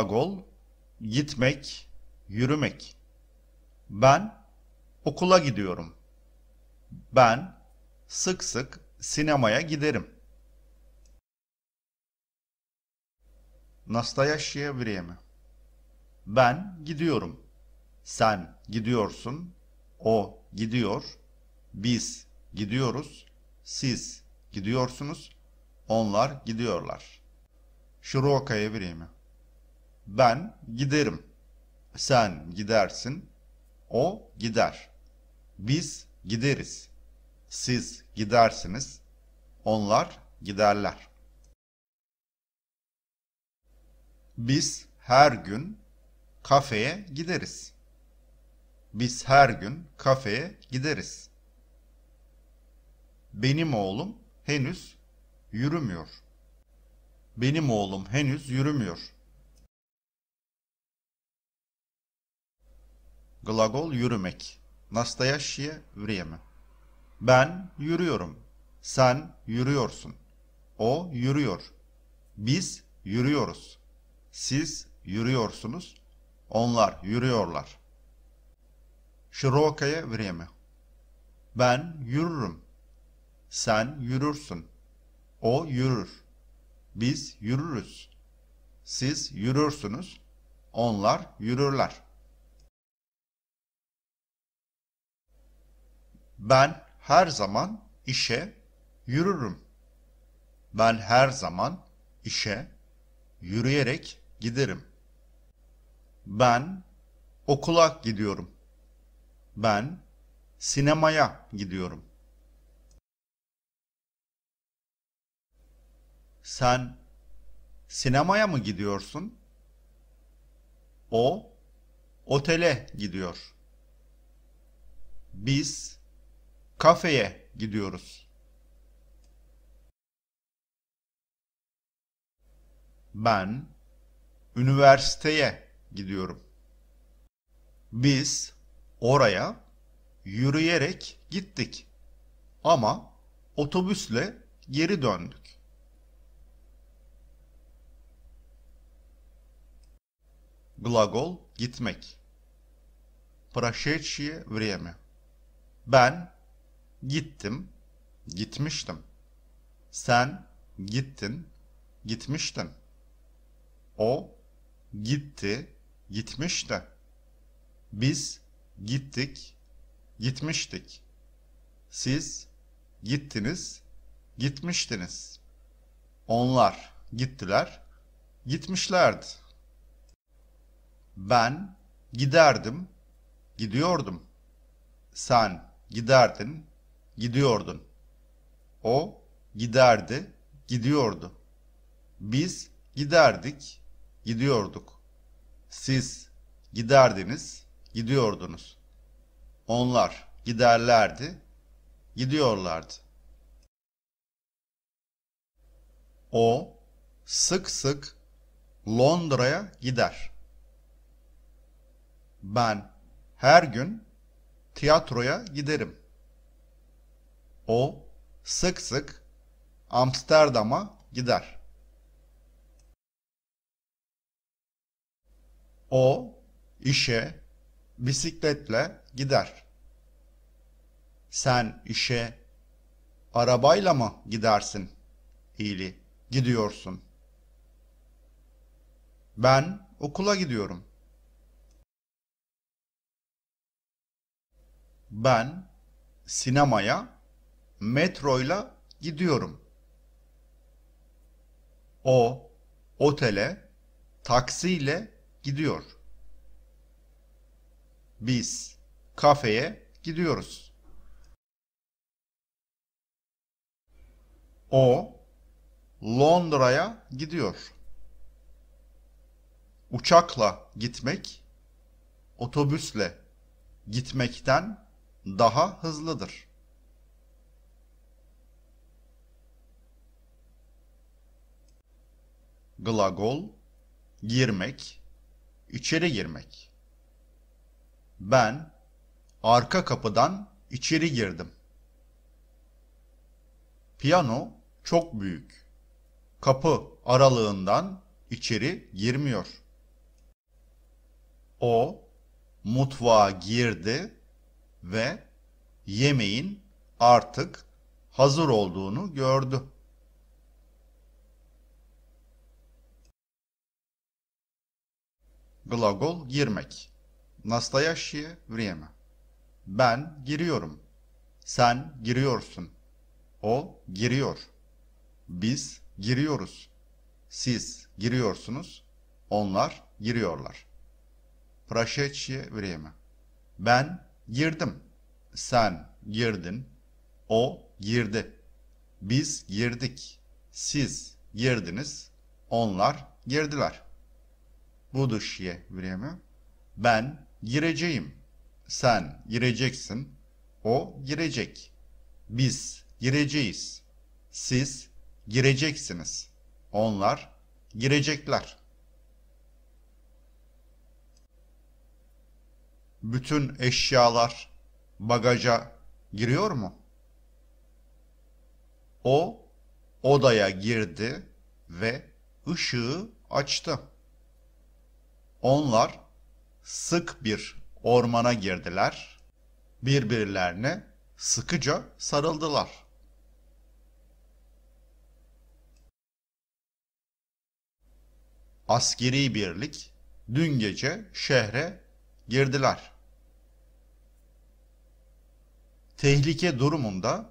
Glagol gitmek, yürümek. Ben okula gidiyorum. Ben sık sık sinemaya giderim. Настоящее время. Ben gidiyorum. Sen gidiyorsun. O gidiyor. Biz gidiyoruz. Siz gidiyorsunuz. Onlar gidiyorlar. Широкое время. Ben giderim. Sen gidersin. O gider. Biz gideriz. Siz gidersiniz. Onlar giderler. Biz her gün kafeye gideriz. Biz her gün kafeye gideriz. Benim oğlum henüz yürümüyor. Benim oğlum henüz yürümüyor. Glagol yürümek. Настоящее время. Ben yürüyorum. Sen yürüyorsun. O yürüyor. Biz yürüyoruz. Siz yürüyorsunuz. Onlar yürüyorlar. Широкое время. Ben yürürüm. Sen yürürsün. O yürür. Biz yürürüz. Siz yürürsünüz. Onlar yürürler. Ben her zaman işe yürürüm. Ben her zaman işe yürüyerek giderim. Ben okula gidiyorum. Ben sinemaya gidiyorum. Sen sinemaya mı gidiyorsun? O otele gidiyor. Biz Kafeye gidiyoruz. Ben üniversiteye gidiyorum. Biz oraya yürüyerek gittik ama otobüsle geri döndük. Glagol gitmek. Прошедшее время. Ben Gittim, gitmiştim. Sen gittin, gitmiştin. O gitti, gitmişti. Biz gittik, gitmiştik. Siz gittiniz, gitmiştiniz. Onlar gittiler, gitmişlerdi. Ben giderdim, gidiyordum. Sen giderdin, gidiyordun. O giderdi, gidiyordu. Biz giderdik, gidiyorduk. Siz giderdiniz, gidiyordunuz. Onlar giderlerdi, gidiyorlardı. O sık sık Londra'ya gider. Ben her gün tiyatroya giderim. O sık sık Amsterdam'a gider. O işe bisikletle gider. Sen işe arabayla mı gidersin? İyili, gidiyorsun. Ben okula gidiyorum. Ben sinemaya metroyla gidiyorum. O otele taksiyle gidiyor. Biz kafeye gidiyoruz. O Londra'ya gidiyor. Uçakla gitmek otobüsle gitmekten daha hızlıdır. glagol girmek, içeri girmek. Ben arka kapıdan içeri girdim. Piyano çok büyük. Kapı aralığından içeri girmiyor. O mutfağa girdi ve yemeğin artık hazır olduğunu gördü. Glagol girmek. Настоящее время. Ben giriyorum. Sen giriyorsun. O giriyor. Biz giriyoruz. Siz giriyorsunuz. Onlar giriyorlar. Прошедшее vriyeme. Ben girdim. Sen girdin. O girdi. Biz girdik. Siz girdiniz. Onlar girdiler. Буду şiye время. Ben gireceğim. Sen gireceksin. O girecek. Biz gireceğiz. Siz gireceksiniz. Onlar girecekler. Bütün eşyalar bagaja giriyor mu? O odaya girdi ve ışığı açtı. Onlar sık bir ormana girdiler. Birbirlerine sıkıca sarıldılar. Askeri birlik dün gece şehre girdiler. Tehlike durumunda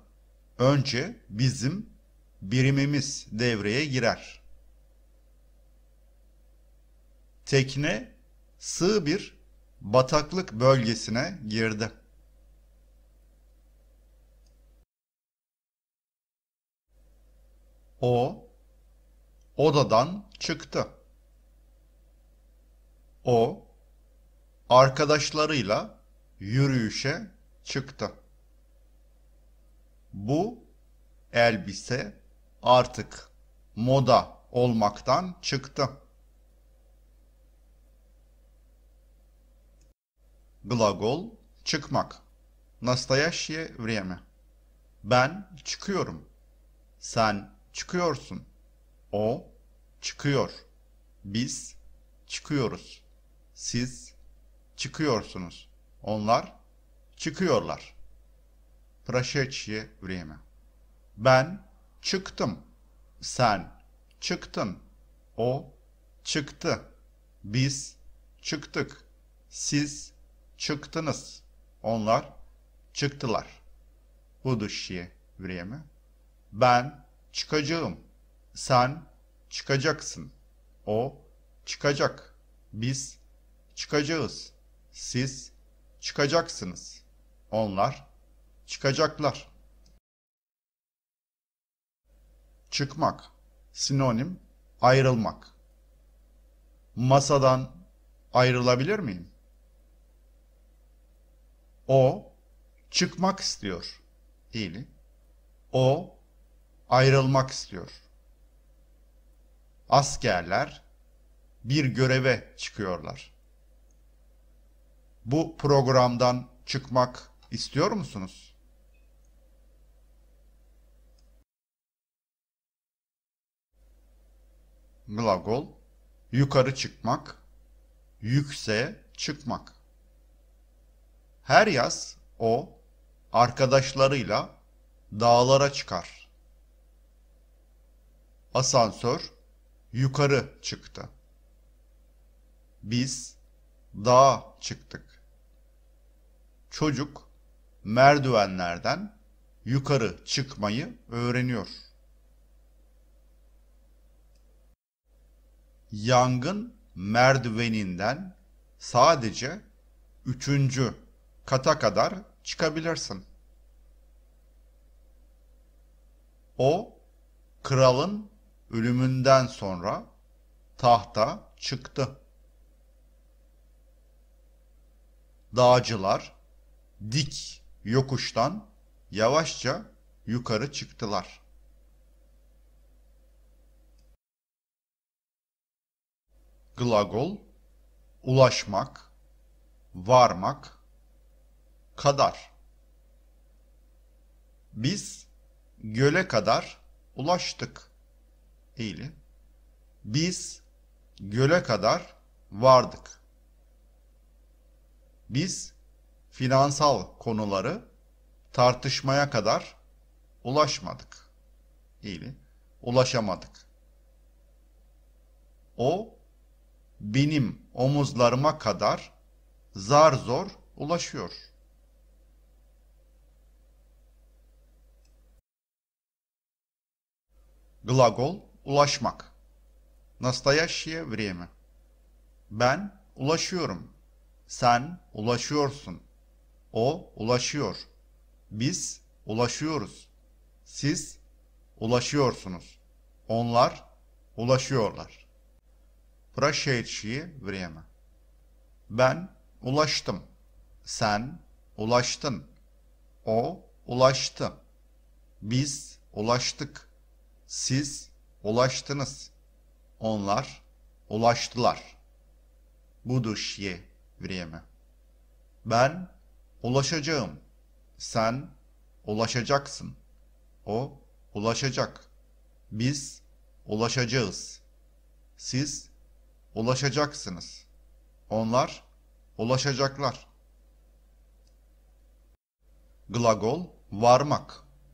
önce bizim birimimiz devreye girer. tekne sığ bir bataklık bölgesine girdi. O odadan çıktı. O arkadaşlarıyla yürüyüşe çıktı. Bu elbise artık moda olmaktan çıktı. Glagol, çıkmak. Настоящее vreme. Ben çıkıyorum. Sen çıkıyorsun. O çıkıyor. Biz çıkıyoruz. Siz çıkıyorsunuz. Onlar çıkıyorlar. Прошедшее vreme. Ben çıktım. Sen çıktın. O çıktı. Biz çıktık. Siz çıktınız. Onlar çıktılar. Будущее время. Şey, ben çıkacağım. Sen çıkacaksın. O çıkacak. Biz çıkacağız. Siz çıkacaksınız. Onlar çıkacaklar. Çıkmak sinonim ayrılmak. Masadan ayrılabilir miyim? O çıkmak istiyor. Fiili. O ayrılmak istiyor. Askerler bir göreve çıkıyorlar. Bu programdan çıkmak istiyor musunuz? Glagol yukarı çıkmak, yükseğe çıkmak. Her yaz o arkadaşlarıyla dağlara çıkar. Asansör yukarı çıktı. Biz dağa çıktık. Çocuk merdivenlerden yukarı çıkmayı öğreniyor. Yangın merdiveninden sadece üçüncü kata kadar çıkabilirsin. O kralın ölümünden sonra tahta çıktı. Dağcılar dik yokuştan yavaşça yukarı çıktılar. Glagol ulaşmak, varmak, kadar. Biz göle kadar ulaştık. Eğili. Biz göle kadar vardık. Biz finansal konuları tartışmaya kadar ulaşmadık. Eğili. Ulaşamadık. O benim omuzlarıma kadar zar zor ulaşıyor.'' Glagol, ulaşmak. Настоящее время. Ben ulaşıyorum. Sen ulaşıyorsun. O ulaşıyor. Biz ulaşıyoruz. Siz ulaşıyorsunuz. Onlar ulaşıyorlar. Прошедшее время. Ben ulaştım. Sen ulaştın. O ulaştı. Biz ulaştık. Siz ulaştınız. Onlar ulaştılar. Буду şye время. Ben ulaşacağım. Sen ulaşacaksın. O ulaşacak. Biz ulaşacağız. Siz ulaşacaksınız. Onlar ulaşacaklar. Глагол «вармак»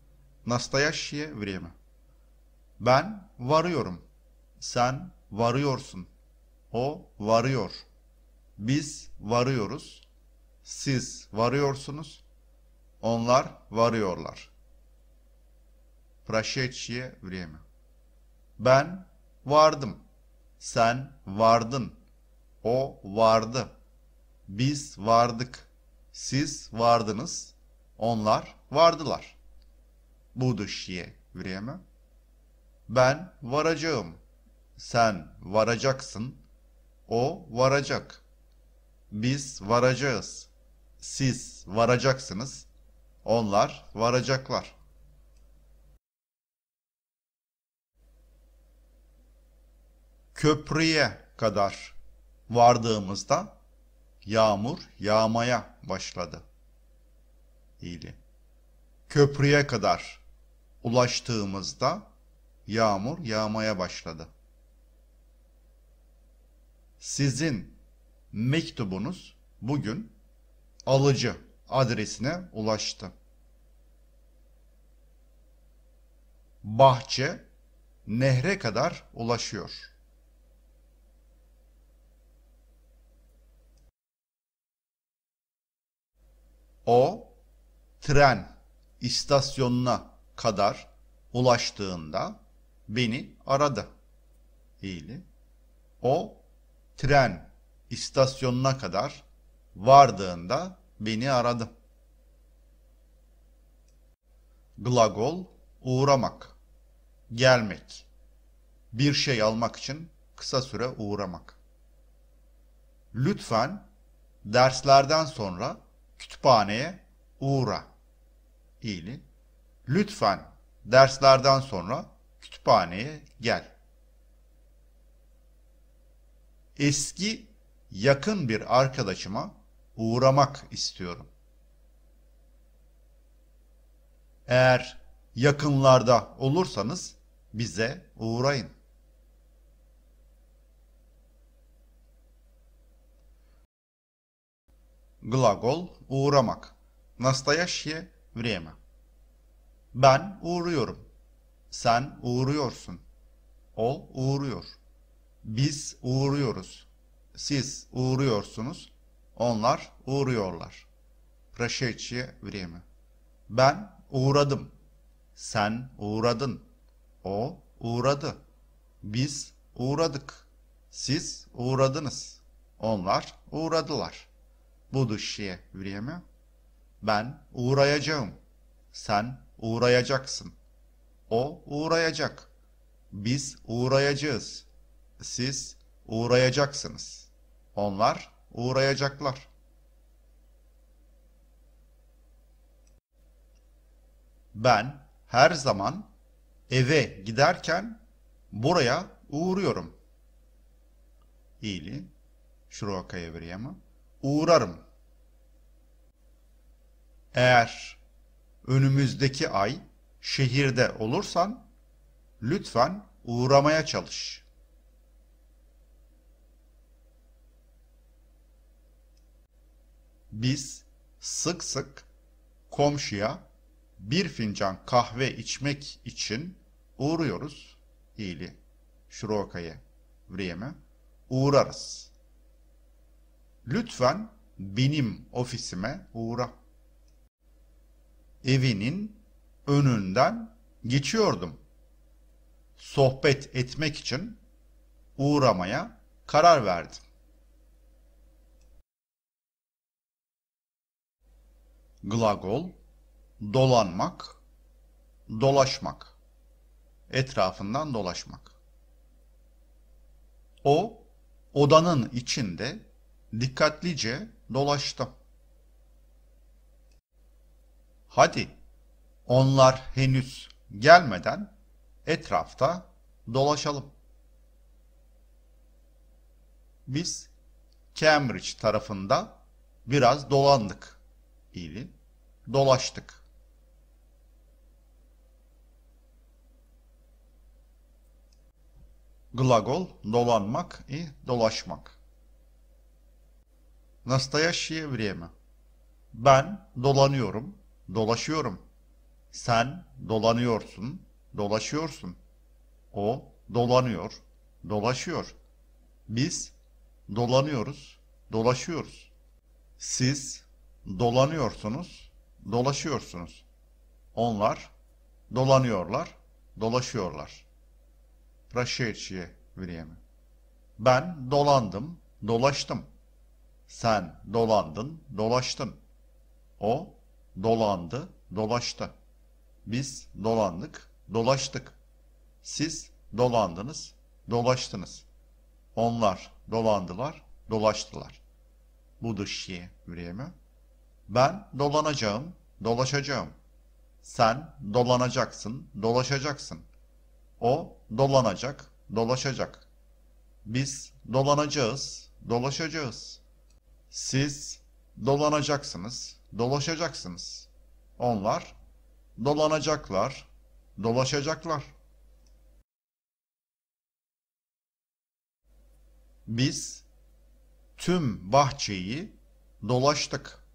– настоящее время. Ben varıyorum. Sen varıyorsun. O varıyor. Biz varıyoruz. Siz varıyorsunuz. Onlar varıyorlar. Прошедшее время. Ben vardım. Sen vardın. O vardı. Biz vardık. Siz vardınız. Onlar vardılar. Будущее время. Ben varacağım. Sen varacaksın. O varacak. Biz varacağız. Siz varacaksınız. Onlar varacaklar. Köprüye kadar vardığımızda yağmur yağmaya başladı. İyili. Köprüye kadar ulaştığımızda Yağmur yağmaya başladı. Sizin mektubunuz bugün alıcı adresine ulaştı. Bahçe nehre kadar ulaşıyor. O tren istasyonuna kadar ulaştığında beni aradı. Fiili. O tren istasyonuna kadar vardığında beni aradı. Glagol uğramak, gelmek, bir şey almak için kısa süre uğramak. Lütfen derslerden sonra kütüphaneye uğra. İyili. Lütfen derslerden sonra kütüphaneye gel. Eski yakın bir arkadaşıma uğramak istiyorum. Eğer yakınlarda olursanız bize uğrayın. Glagol uğramak. Настоящее время. Ben uğruyorum. Sen uğruyorsun. O uğruyor. Biz uğruyoruz. Siz uğruyorsunuz. Onlar uğruyorlar. Прошедшее время. Ben uğradım. Sen uğradın. O uğradı. Biz uğradık. Siz uğradınız. Onlar uğradılar. Будущее время. Ben uğrayacağım. Sen uğrayacaksın.'' O uğrayacak. Biz uğrayacağız. Siz uğrayacaksınız. Onlar uğrayacaklar. Ben her zaman eve giderken buraya uğruyorum. İyili. Şuraya kayabiliyor mı? Uğrarım. Eğer önümüzdeki ay şehirde olursan lütfen uğramaya çalış. Biz sık sık komşuya bir fincan kahve içmek için uğruyoruz. İyili, şurokaya, vriyeme uğrarız. Lütfen benim ofisime uğra. Evinin önünden geçiyordum. Sohbet etmek için uğramaya karar verdim. Glagol dolanmak, dolaşmak, etrafından dolaşmak. O odanın içinde dikkatlice dolaştı. Hadi onlar henüz gelmeden etrafta dolaşalım. Biz Cambridge tarafında biraz dolandık. İli dolaştık. Glagol dolanmak, и dolaşmak. Настоящее время. Ben dolanıyorum, dolaşıyorum. Sen dolanıyorsun, dolaşıyorsun. O dolanıyor, dolaşıyor. Biz dolanıyoruz, dolaşıyoruz. Siz dolanıyorsunuz, dolaşıyorsunuz. Onlar dolanıyorlar, dolaşıyorlar. Прошедшее время. Ben dolandım, dolaştım. Sen dolandın, dolaştın. O dolandı, dolaştı. Biz dolandık, dolaştık. Siz dolandınız, dolaştınız. Onlar dolandılar, dolaştılar. Bu dışiye üreyemi. Ben dolanacağım, dolaşacağım. Sen dolanacaksın, dolaşacaksın. O dolanacak, dolaşacak. Biz dolanacağız, dolaşacağız. Siz dolanacaksınız, dolaşacaksınız. Onlar dolanacaklar, dolaşacaklar. Biz tüm bahçeyi dolaştık.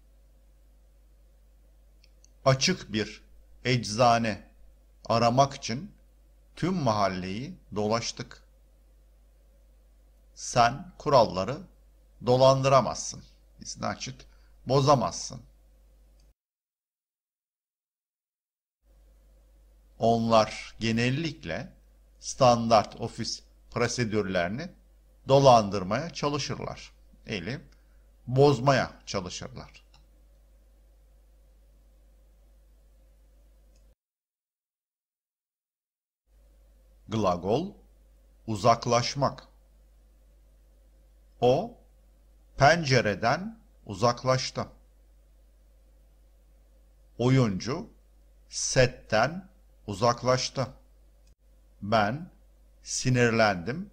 Açık bir eczane aramak için tüm mahalleyi dolaştık. Sen kuralları dolandıramazsın. İsnaçit bozamazsın. Onlar genellikle standart ofis prosedürlerini dolandırmaya çalışırlar. Eli bozmaya çalışırlar. Glagol uzaklaşmak. O pencereden uzaklaştı. Oyuncu setten uzaklaştı. Ben sinirlendim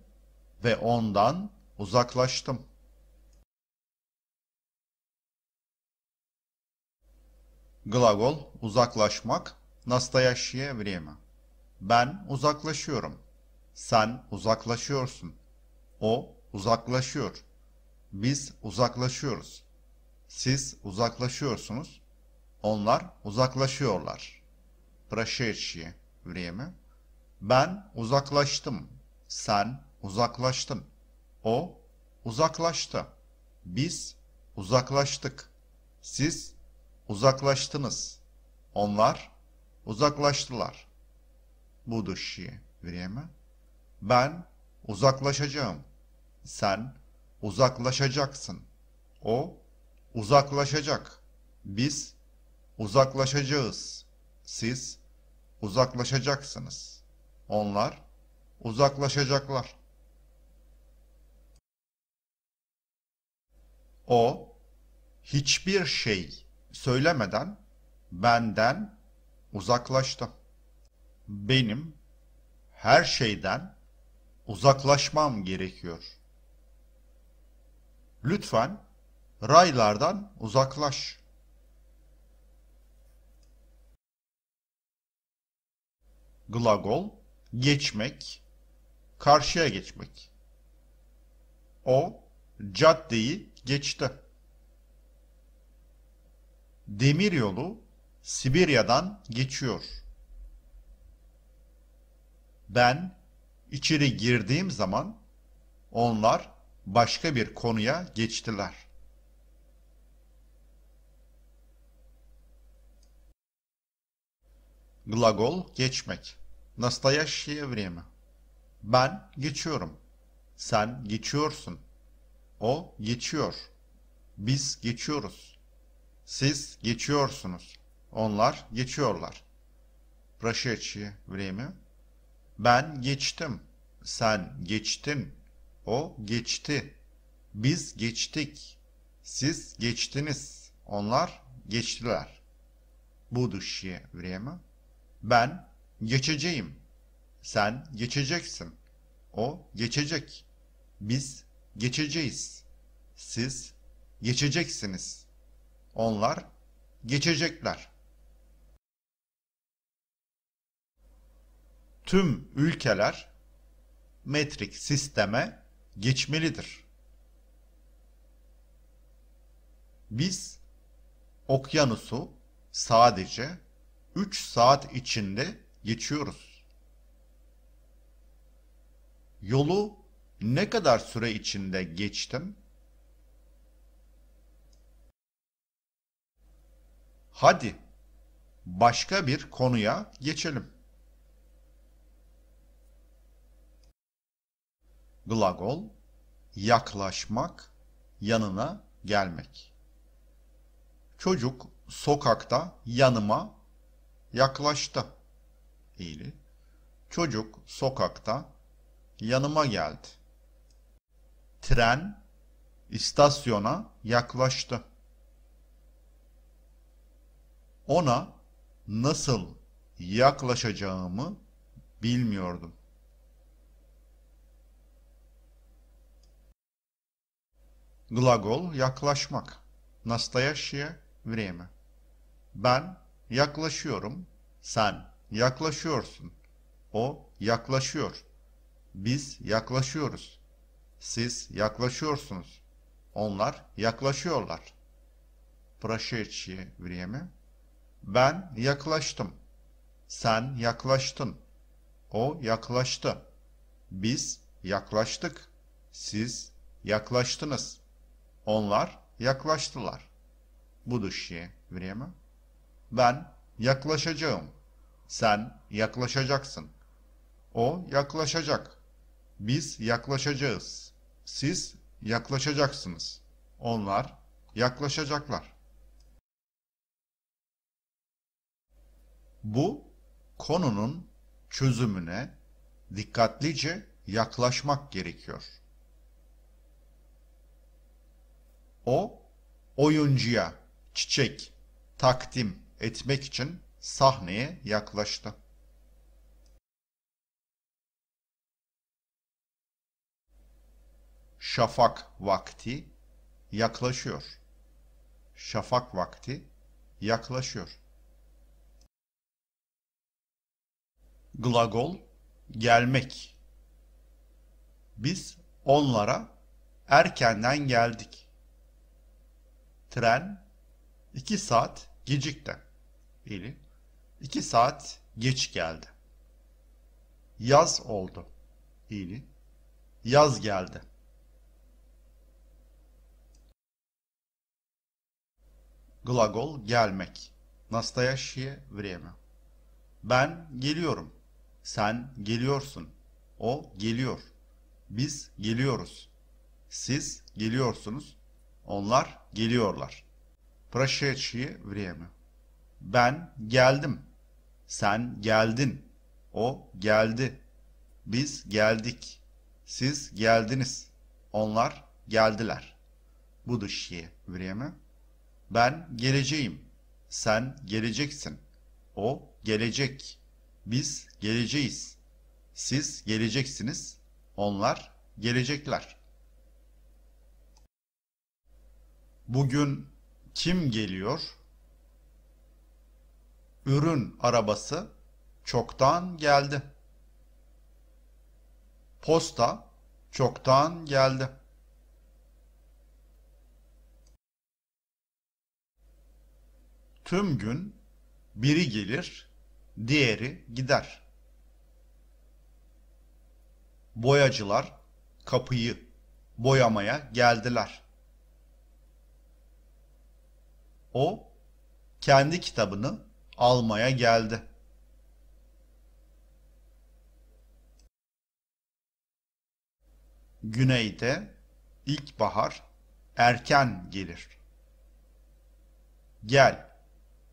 ve ondan uzaklaştım. Glagol uzaklaşmak настоящее время. Ben uzaklaşıyorum. Sen uzaklaşıyorsun. O uzaklaşıyor. Biz uzaklaşıyoruz. Siz uzaklaşıyorsunuz. Onlar uzaklaşıyorlar прошедшее время. Ben uzaklaştım. Sen uzaklaştın. O uzaklaştı. Biz uzaklaştık. Siz uzaklaştınız. Onlar uzaklaştılar. Будущее время. Ben uzaklaşacağım. Sen uzaklaşacaksın. O uzaklaşacak. Biz uzaklaşacağız. Siz uzaklaşacaksınız. Onlar uzaklaşacaklar. O hiçbir şey söylemeden benden uzaklaştı. Benim her şeyden uzaklaşmam gerekiyor. Lütfen raylardan uzaklaş. glagol geçmek, karşıya geçmek. O caddeyi geçti. Demir yolu Sibirya'dan geçiyor. Ben içeri girdiğim zaman onlar başka bir konuya geçtiler. Glagol geçmek. Настоящее время. Ben geçiyorum. Sen geçiyorsun. O geçiyor. Biz geçiyoruz. Siz geçiyorsunuz. Onlar geçiyorlar. Прошедшее время. Ben geçtim. Sen geçtin. O geçti. Biz geçtik. Siz geçtiniz. Onlar geçtiler. Будущее время. Ben geçeceğim. Sen geçeceksin. O geçecek. Biz geçeceğiz. Siz geçeceksiniz. Onlar geçecekler. Tüm ülkeler metrik sisteme geçmelidir. Biz okyanusu sadece 3 saat içinde geçiyoruz. Yolu ne kadar süre içinde geçtim? Hadi başka bir konuya geçelim. Glagol yaklaşmak, yanına gelmek. Çocuk sokakta yanıma yaklaştı. Eğri. Çocuk sokakta yanıma geldi. Tren istasyona yaklaştı. Ona nasıl yaklaşacağımı bilmiyordum. Glagol yaklaşmak. Настоящее время. Ben yaklaşıyorum, sen yaklaşıyorsun, o yaklaşıyor, biz yaklaşıyoruz, siz yaklaşıyorsunuz, onlar yaklaşıyorlar. Прошедшее время. Ben yaklaştım, sen yaklaştın, o yaklaştı, biz yaklaştık, siz yaklaştınız, onlar yaklaştılar. Будущее время. Ben yaklaşacağım. Sen yaklaşacaksın. O yaklaşacak. Biz yaklaşacağız. Siz yaklaşacaksınız. Onlar yaklaşacaklar. Bu konunun çözümüne dikkatlice yaklaşmak gerekiyor. O oyuncuya çiçek takdim etmek için sahneye yaklaştı. Şafak vakti yaklaşıyor. Şafak vakti yaklaşıyor. Glagol gelmek. Biz onlara erkenden geldik. Tren iki saat gecikti. Eylül. İki saat geç geldi. Yaz oldu. Eylül. Yaz geldi. Glagol gelmek. Настоящее время. Ben geliyorum. Sen geliyorsun. O geliyor. Biz geliyoruz. Siz geliyorsunuz. Onlar geliyorlar. Прошедшее время. Ben geldim. Sen geldin. O geldi. Biz geldik. Siz geldiniz. Onlar geldiler. Bu şiye время. Ben geleceğim. Sen geleceksin. O gelecek. Biz geleceğiz. Siz geleceksiniz. Onlar gelecekler. Bugün kim geliyor? ürün arabası çoktan geldi. Posta çoktan geldi. Tüm gün biri gelir, diğeri gider. Boyacılar kapıyı boyamaya geldiler. O kendi kitabını almaya geldi. Güneyde ilkbahar erken gelir. Gel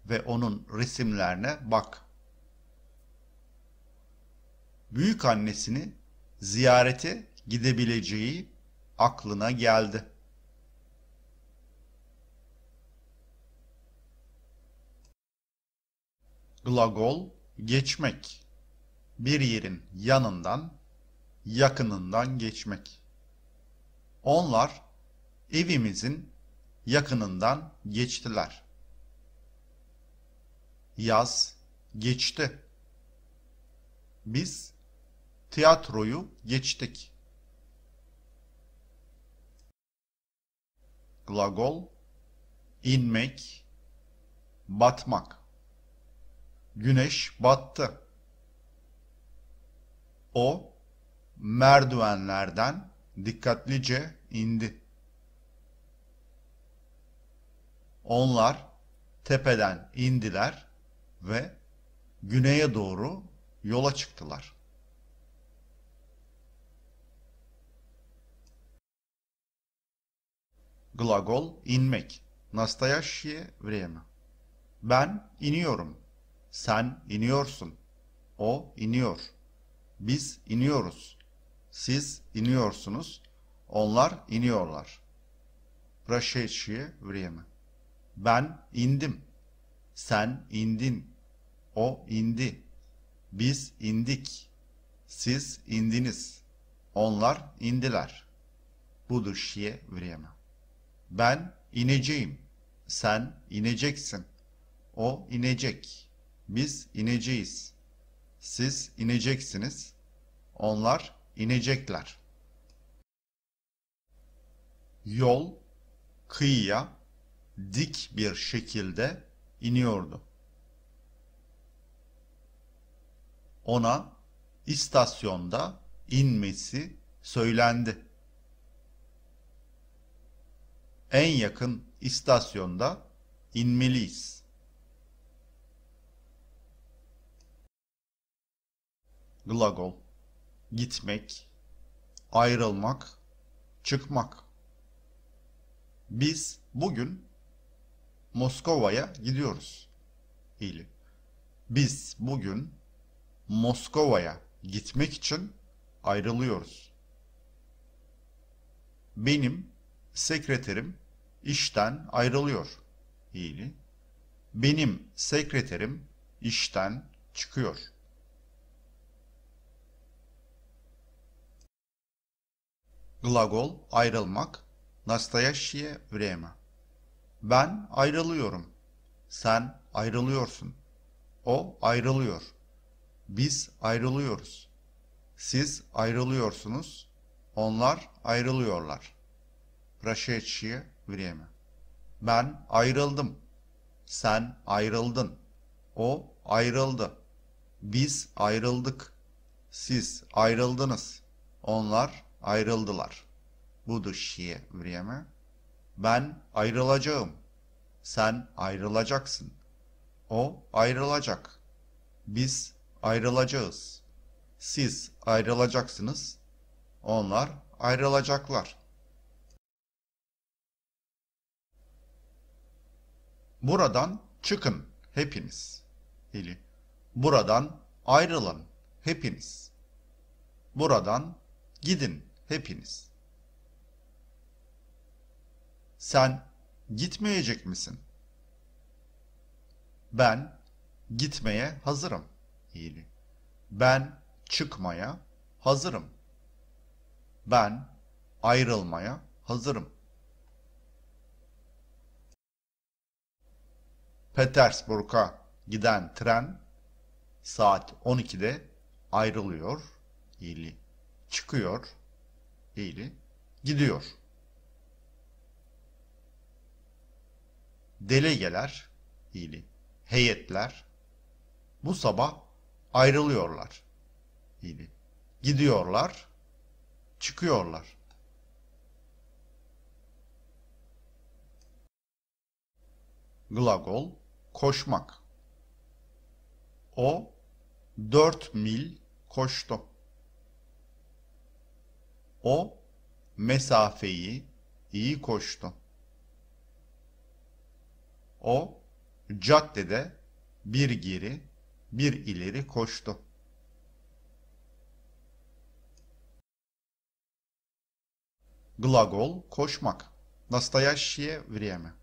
ve onun resimlerine bak. Büyük annesini ziyarete gidebileceği aklına geldi. Glagol geçmek. Bir yerin yanından, yakınından geçmek. Onlar evimizin yakınından geçtiler. Yaz geçti. Biz tiyatroyu geçtik. Glagol inmek, batmak. Güneş battı. O merdivenlerden dikkatlice indi. Onlar tepeden indiler ve güneye doğru yola çıktılar. Glagol inmek. Настоящее время. Ben iniyorum. Sen iniyorsun. O iniyor. Biz iniyoruz. Siz iniyorsunuz. Onlar iniyorlar. Прошедшее время. Ben indim. Sen indin. O indi. Biz indik. Siz indiniz. Onlar indiler. Будущее время. Ben ineceğim. Sen ineceksin. O inecek. Biz ineceğiz. Siz ineceksiniz. Onlar inecekler. Yol kıyıya dik bir şekilde iniyordu. Ona istasyonda inmesi söylendi. En yakın istasyonda inmeliyiz. glagol, gitmek, ayrılmak, çıkmak. Biz bugün Moskova'ya gidiyoruz. İyili. Biz bugün Moskova'ya gitmek için ayrılıyoruz. Benim sekreterim işten ayrılıyor. İyili. Benim sekreterim işten çıkıyor.'' Glagol ayrılmak. Nastayaşiye vreme. Ben ayrılıyorum. Sen ayrılıyorsun. O ayrılıyor. Biz ayrılıyoruz. Siz ayrılıyorsunuz. Onlar ayrılıyorlar. Прошедшее vreme. Ben ayrıldım. Sen ayrıldın. O ayrıldı. Biz ayrıldık. Siz ayrıldınız. Onlar ayrıldılar. Budu şiye üryeme. Ben ayrılacağım. Sen ayrılacaksın. O ayrılacak. Biz ayrılacağız. Siz ayrılacaksınız. Onlar ayrılacaklar. Buradan çıkın hepiniz. Eli. Buradan ayrılın hepiniz. Buradan gidin Hepiniz. Sen gitmeyecek misin? Ben gitmeye hazırım. İyili. Ben çıkmaya hazırım. Ben ayrılmaya hazırım. Petersburg'a giden tren saat 12'de ayrılıyor. İyili. Çıkıyor eğri gidiyor. Delegeler, eğri, heyetler bu sabah ayrılıyorlar. Eğri, gidiyorlar, çıkıyorlar. Glagol koşmak. O dört mil koştu. O mesafeyi iyi koştu. O caddede bir geri bir ileri koştu. Glagol koşmak. Nastayaşiye vreme.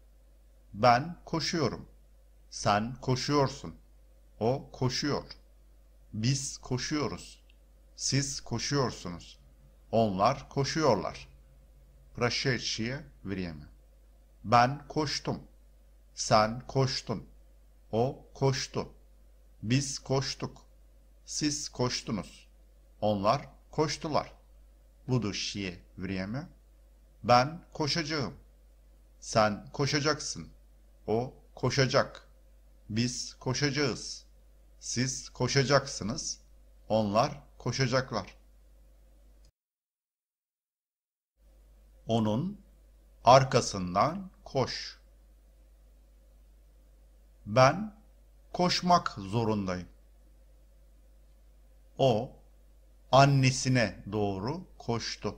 Ben koşuyorum. Sen koşuyorsun. O koşuyor. Biz koşuyoruz. Siz koşuyorsunuz. Onlar koşuyorlar. Прошедшее время. Ben koştum. Sen koştun. O koştu. Biz koştuk. Siz koştunuz. Onlar koştular. Будущее время. Ben koşacağım. Sen koşacaksın. O koşacak. Biz koşacağız. Siz koşacaksınız. Onlar koşacaklar. onun arkasından koş. Ben koşmak zorundayım. O annesine doğru koştu.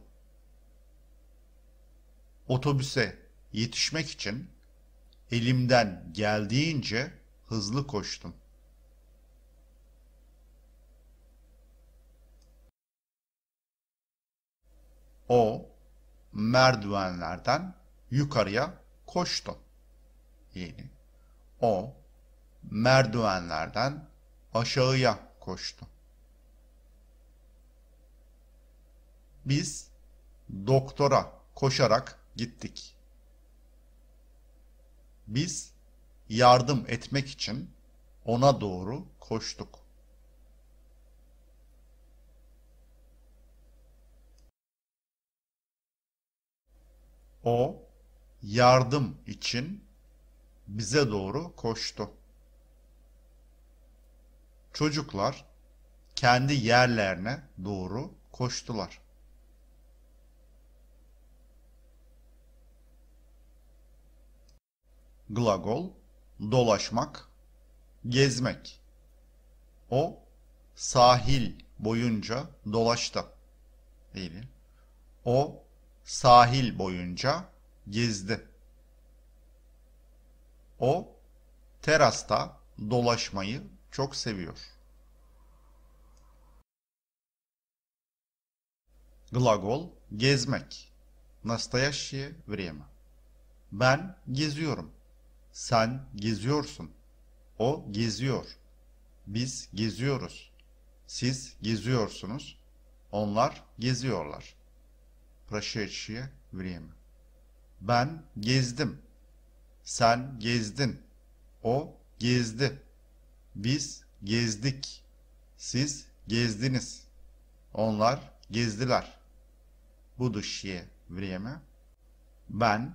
Otobüse yetişmek için elimden geldiğince hızlı koştum. O merdivenlerden yukarıya koştu. Yeni. O merdivenlerden aşağıya koştu. Biz doktora koşarak gittik. Biz yardım etmek için ona doğru koştuk. O yardım için bize doğru koştu. Çocuklar kendi yerlerine doğru koştular. Glagol dolaşmak, gezmek. O sahil boyunca dolaştı. Değil. Mi? O sahil boyunca gezdi. O terasta dolaşmayı çok seviyor. Glagol gezmek. Настоящее время. Ben geziyorum. Sen geziyorsun. O geziyor. Biz geziyoruz. Siz geziyorsunuz. Onlar geziyorlar прошедшее время. Ben gezdim. Sen gezdin. O gezdi. Biz gezdik. Siz gezdiniz. Onlar gezdiler. Будущее время. Ben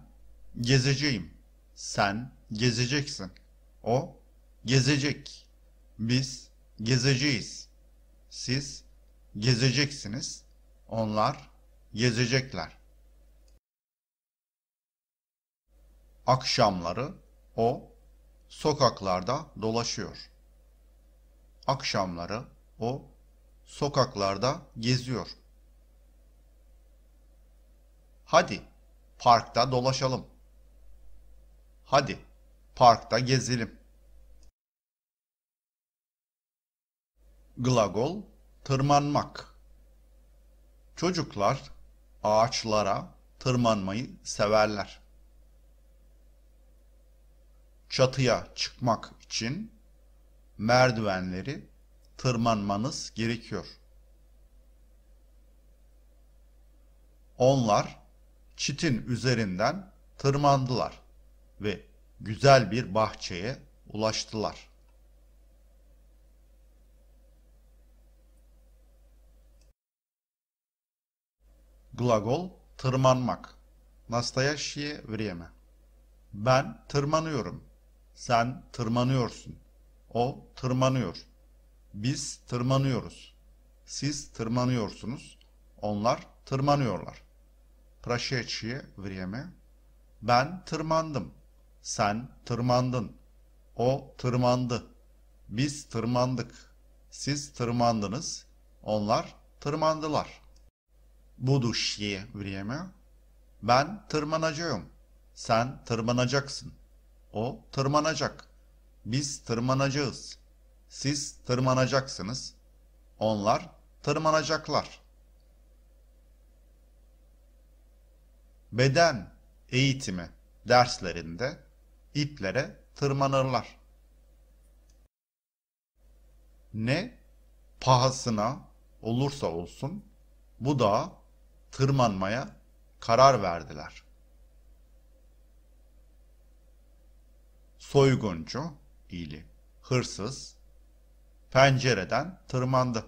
gezeceğim. Sen gezeceksin. O gezecek. Biz gezeceğiz. Siz gezeceksiniz. Onlar gezecekler. Akşamları o sokaklarda dolaşıyor. Akşamları o sokaklarda geziyor. Hadi parkta dolaşalım. Hadi parkta gezelim. Glagol tırmanmak. Çocuklar ağaçlara tırmanmayı severler. Çatıya çıkmak için merdivenleri tırmanmanız gerekiyor. Onlar çitin üzerinden tırmandılar ve güzel bir bahçeye ulaştılar. Glagol tırmanmak. Настоящее время. Ben tırmanıyorum. Sen tırmanıyorsun. O tırmanıyor. Biz tırmanıyoruz. Siz tırmanıyorsunuz. Onlar tırmanıyorlar. Прошедшее время. Ben tırmandım. Sen tırmandın. O tırmandı. Biz tırmandık. Siz tırmandınız. Onlar tırmandılar будущее время. Ben tırmanacağım. Sen tırmanacaksın. O tırmanacak. Biz tırmanacağız. Siz tırmanacaksınız. Onlar tırmanacaklar. Beden eğitimi derslerinde iplere tırmanırlar. Ne pahasına olursa olsun bu dağa tırmanmaya karar verdiler. Soyguncu ili hırsız pencereden tırmandı.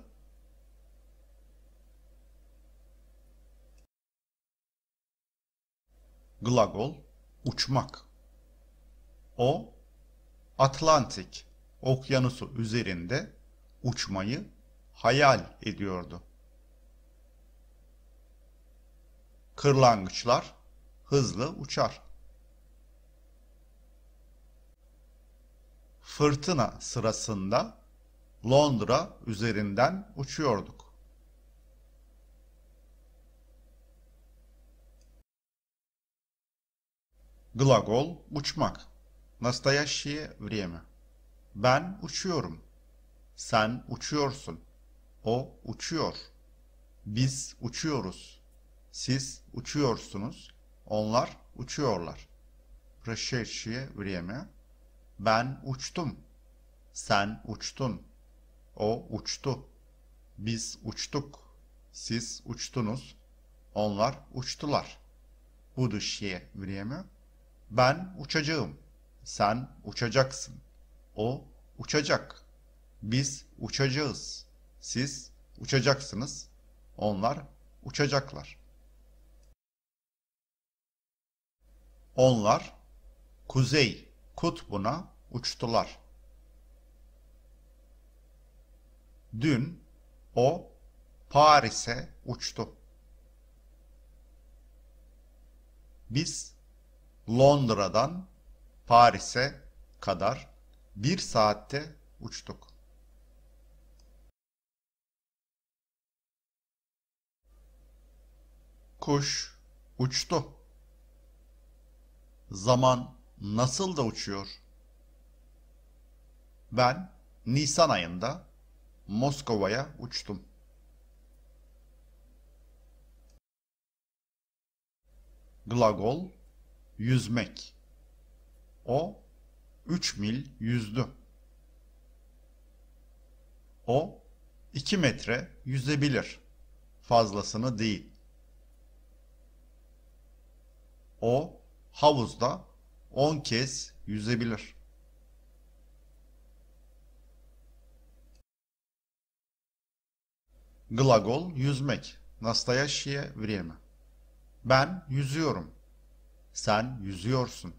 Glagol uçmak. O Atlantik okyanusu üzerinde uçmayı hayal ediyordu. Kırlangıçlar hızlı uçar. Fırtına sırasında Londra üzerinden uçuyorduk. Glagol uçmak. Настоящее время. Ben uçuyorum. Sen uçuyorsun. O uçuyor. Biz uçuyoruz. Siz uçuyorsunuz. Onlar uçuyorlar. Прошедшее время. Ben uçtum. Sen uçtun. O uçtu. Biz uçtuk. Siz uçtunuz. Onlar uçtular. Будущее время. Ben uçacağım. Sen uçacaksın. O uçacak. Biz uçacağız. Siz uçacaksınız. Onlar uçacaklar. Onlar kuzey kutbuna uçtular. Dün o Paris'e uçtu. Biz Londra'dan Paris'e kadar bir saatte uçtuk. Kuş uçtu. Zaman nasıl da uçuyor. Ben Nisan ayında Moskova'ya uçtum. Glagol yüzmek. O üç mil yüzdü. O iki metre yüzebilir. Fazlasını değil. O havuzda 10 kez yüzebilir. Glagol yüzmek. Настоящее время. Ben yüzüyorum. Sen yüzüyorsun.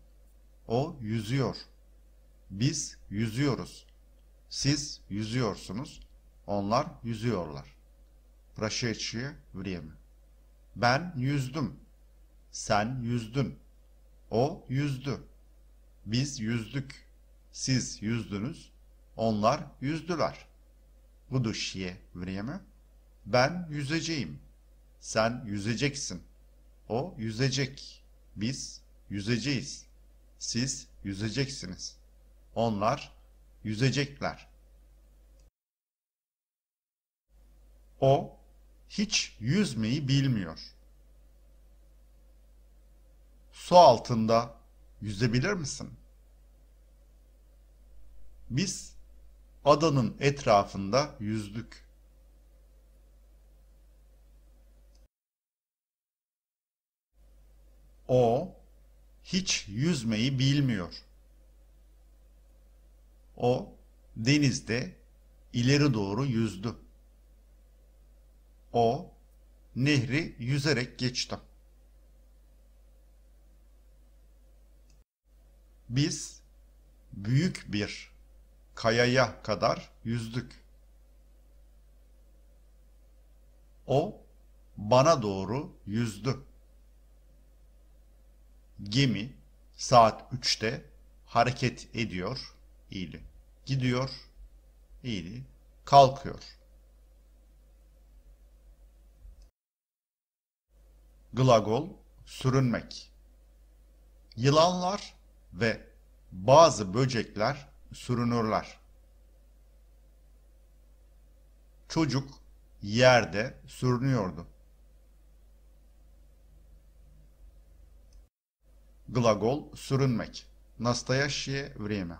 O yüzüyor. Biz yüzüyoruz. Siz yüzüyorsunuz. Onlar yüzüyorlar. Прошедшее время. Ben yüzdüm. Sen yüzdün. O yüzdü. Biz yüzdük. Siz yüzdünüz. Onlar yüzdüler. Буду şiye время. Ben yüzeceğim. Sen yüzeceksin. O yüzecek. Biz yüzeceğiz. Siz yüzeceksiniz. Onlar yüzecekler. O hiç yüzmeyi bilmiyor su altında yüzebilir misin? Biz adanın etrafında yüzdük. O hiç yüzmeyi bilmiyor. O denizde ileri doğru yüzdü. O nehri yüzerek geçti. Biz büyük bir kayaya kadar yüzdük. O bana doğru yüzdü. Gemi saat 3'te hareket ediyor iyili. Gidiyor iyili. Kalkıyor. Glagol sürünmek. Yılanlar ve bazı böcekler sürünürler. Çocuk yerde sürünüyordu. Glagol sürünmek. Настоящее время.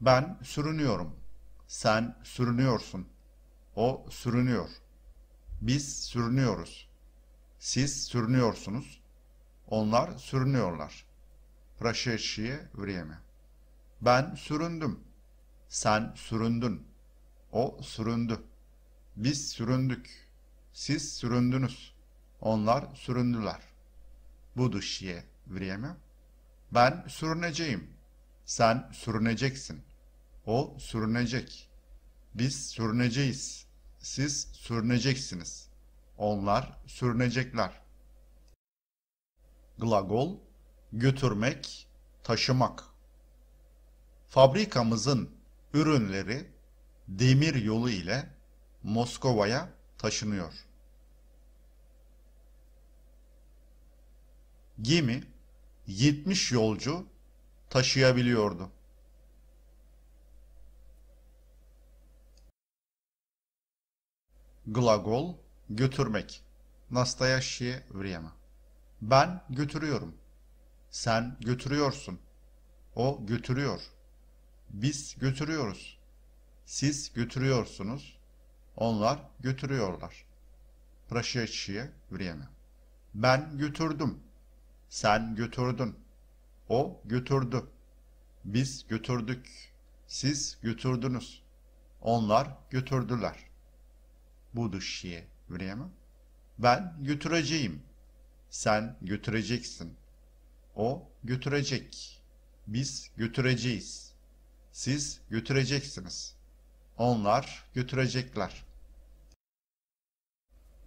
Ben sürünüyorum. Sen sürünüyorsun. O sürünüyor. Biz sürünüyoruz. Siz sürünüyorsunuz. Onlar sürünüyorlar. Raşeşi'ye uğrayemem. Ben süründüm. Sen süründün. O süründü. Biz süründük. Siz süründünüz. Onlar süründüler. Bu dışiye uğrayemem. Ben sürüneceğim. Sen sürüneceksin. O sürünecek. Biz sürüneceğiz. Siz sürüneceksiniz. Onlar sürünecekler. Glagol götürmek, taşımak. Fabrikamızın ürünleri demir yolu ile Moskova'ya taşınıyor. Gemi 70 yolcu taşıyabiliyordu. Glagol götürmek. Nastayaşiye vrema. Ben götürüyorum. Sen götürüyorsun. O götürüyor. Biz götürüyoruz. Siz götürüyorsunuz. Onlar götürüyorlar. Praşyaçiye yürüyemem. Ben götürdüm. Sen götürdün. O götürdü. Biz götürdük. Siz götürdünüz. Onlar götürdüler. Bu dışiye yürüyemem. Ben götüreceğim. Sen götüreceksin. O götürecek. Biz götüreceğiz. Siz götüreceksiniz. Onlar götürecekler.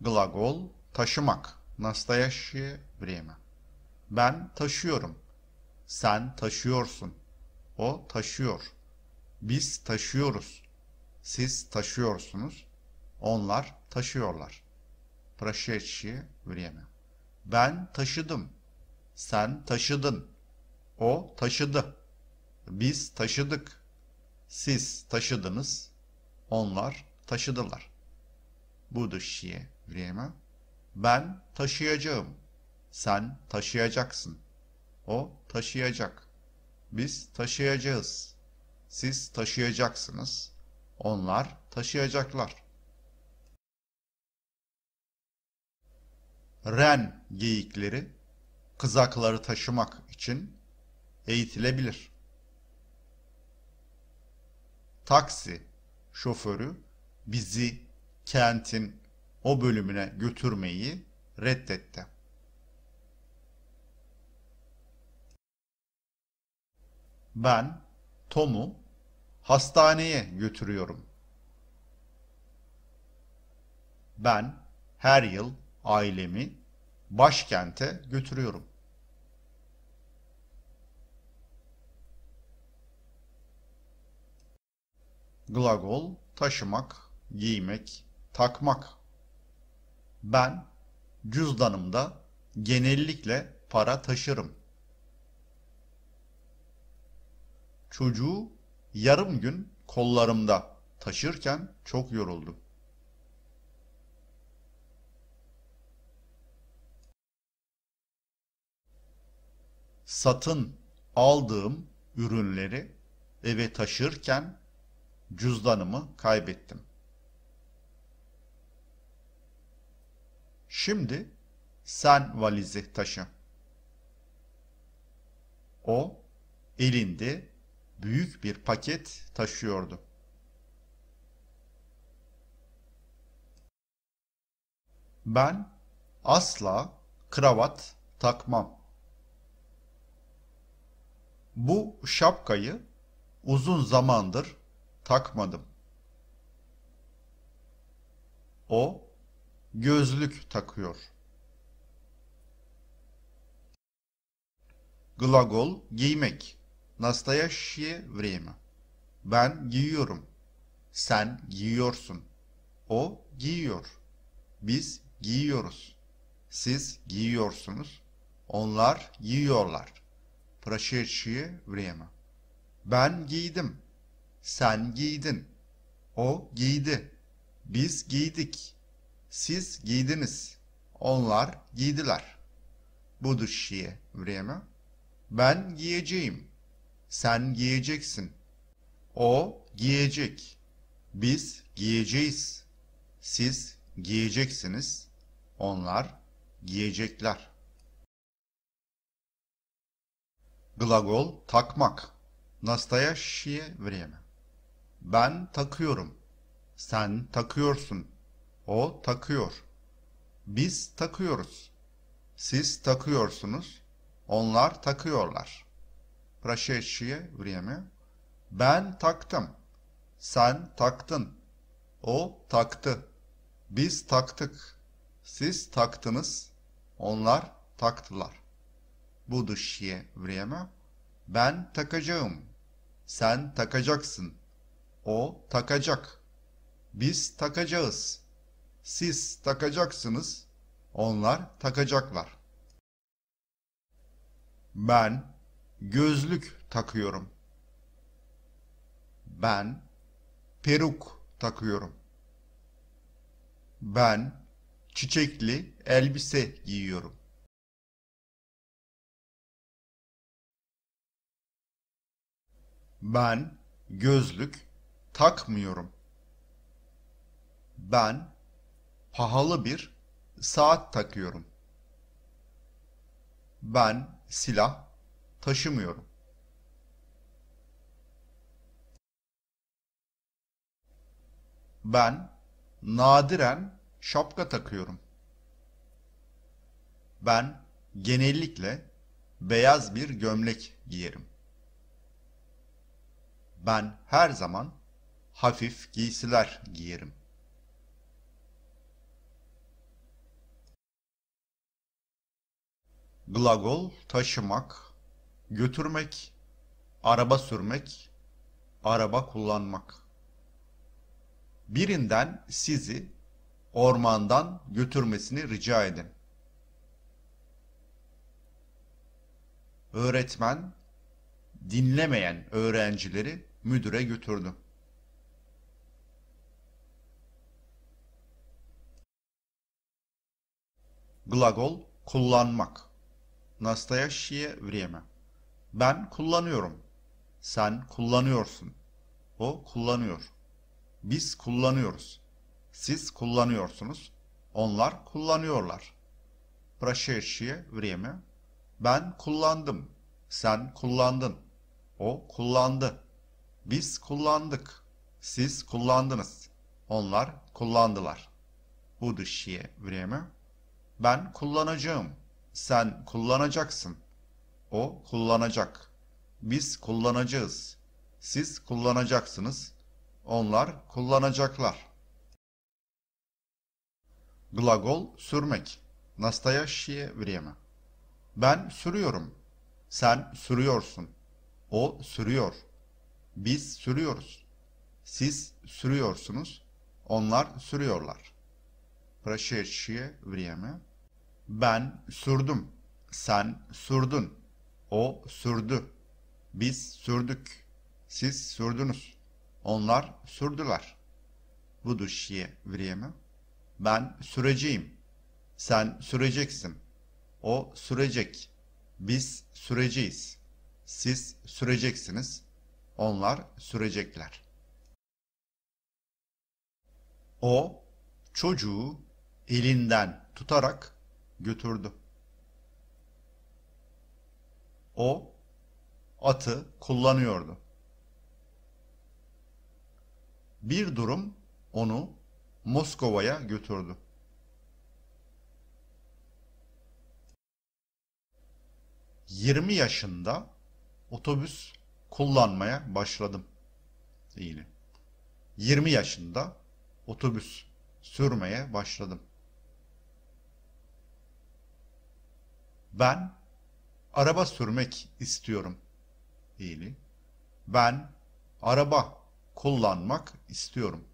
Glagol taşımak. Настоящее время. Ben taşıyorum. Sen taşıyorsun. O taşıyor. Biz taşıyoruz. Siz taşıyorsunuz. Onlar taşıyorlar. Прошедшее время. Ben taşıdım. Sen taşıdın. O taşıdı. Biz taşıdık. Siz taşıdınız. Onlar taşıdılar. Буду şiye время. Ben taşıyacağım. Sen taşıyacaksın. O taşıyacak. Biz taşıyacağız. Siz taşıyacaksınız. Onlar taşıyacaklar. Ren geyikleri kızakları taşımak için eğitilebilir. Taksi şoförü bizi kentin o bölümüne götürmeyi reddetti. Ben Tom'u hastaneye götürüyorum. Ben her yıl ailemi başkente götürüyorum. Glagol taşımak, giymek, takmak. Ben cüzdanımda genellikle para taşırım. Çocuğu yarım gün kollarımda taşırken çok yoruldum. satın aldığım ürünleri eve taşırken cüzdanımı kaybettim. Şimdi sen valizi taşı. O elinde büyük bir paket taşıyordu. Ben asla kravat takmam. Bu şapkayı uzun zamandır takmadım. O gözlük takıyor. Glagol giymek. Настоящее время. Ben giyiyorum. Sen giyiyorsun. O giyiyor. Biz giyiyoruz. Siz giyiyorsunuz. Onlar giyiyorlar прошедшее время. Ben giydim. Sen giydin. O giydi. Biz giydik. Siz giydiniz. Onlar giydiler. Будущее время. Ben giyeceğim. Sen giyeceksin. O giyecek. Biz giyeceğiz. Siz giyeceksiniz. Onlar giyecekler. Glagol takmak. Настоящее время. Ben takıyorum. Sen takıyorsun. O takıyor. Biz takıyoruz. Siz takıyorsunuz. Onlar takıyorlar. Прошедшее время. Ben taktım. Sen taktın. O taktı. Biz taktık. Siz taktınız. Onlar taktılar будущее время. Ben takacağım. Sen takacaksın. O takacak. Biz takacağız. Siz takacaksınız. Onlar takacaklar. Ben gözlük takıyorum. Ben peruk takıyorum. Ben çiçekli elbise giyiyorum. Ben gözlük takmıyorum. Ben pahalı bir saat takıyorum. Ben silah taşımıyorum. Ben nadiren şapka takıyorum. Ben genellikle beyaz bir gömlek giyerim. Ben her zaman hafif giysiler giyerim. Glagol taşımak, götürmek, araba sürmek, araba kullanmak. Birinden sizi ormandan götürmesini rica edin. Öğretmen dinlemeyen öğrencileri müdüre götürdü. Glagol kullanmak. Настоящее время. Ben kullanıyorum. Sen kullanıyorsun. O kullanıyor. Biz kullanıyoruz. Siz kullanıyorsunuz. Onlar kullanıyorlar. Прошедшее время. Ben kullandım. Sen kullandın. O kullandı. Biz kullandık. Siz kullandınız. Onlar kullandılar. Буду şiye время. Ben kullanacağım. Sen kullanacaksın. O kullanacak. Biz kullanacağız. Siz kullanacaksınız. Onlar kullanacaklar. Glagol sürmek. Настоящее время. Ben sürüyorum. Sen sürüyorsun. O sürüyor. Biz sürüyoruz. Siz sürüyorsunuz. Onlar sürüyorlar. Прошедшее время. Ben sürdüm. Sen sürdün. O sürdü. Biz sürdük. Siz sürdünüz. Onlar sürdüler. Будущее время. Ben süreceğim. Sen süreceksin. O sürecek. Biz süreceğiz. Siz süreceksiniz onlar sürecekler. O çocuğu elinden tutarak götürdü. O atı kullanıyordu. Bir durum onu Moskova'ya götürdü. Yirmi yaşında otobüs kullanmaya başladım. Yine. 20 yaşında otobüs sürmeye başladım. Ben araba sürmek istiyorum. Fiili. Ben araba kullanmak istiyorum.